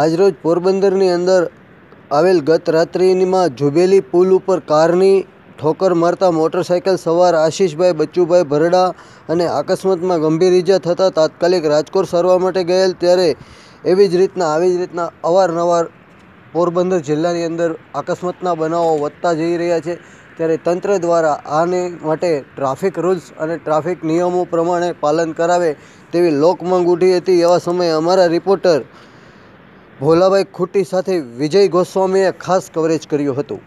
આજરોજ પોરબંદરની અંદર આવેલ ગત રાત્રિમાં જુબેલી પુલ ઉપર કારની ઠોકર મારતા મોટરસાઇકલ સવાર આશીષભાઈ બચ્ચુભાઈ ભરડા અને અકસ્માતમાં ગંભીર ઈજા થતા તાત્કાલિક રાજકોટ સારવાર માટે ગયેલ ત્યારે એવી જ રીતના આવી જ રીતના અવારનવાર પોરબંદર જિલ્લાની અંદર અકસ્માતના બનાવો વધતા જઈ રહ્યા છે ત્યારે તંત્ર દ્વારા આને માટે ટ્રાફિક રૂલ્સ અને ટ્રાફિક નિયમો પ્રમાણે પાલન કરાવે તેવી લોકમાંગ ઉઠી હતી એવા સમયે અમારા રિપોર્ટર भोला भाई साथ विजय गोस्वामी खास कवरेज करूत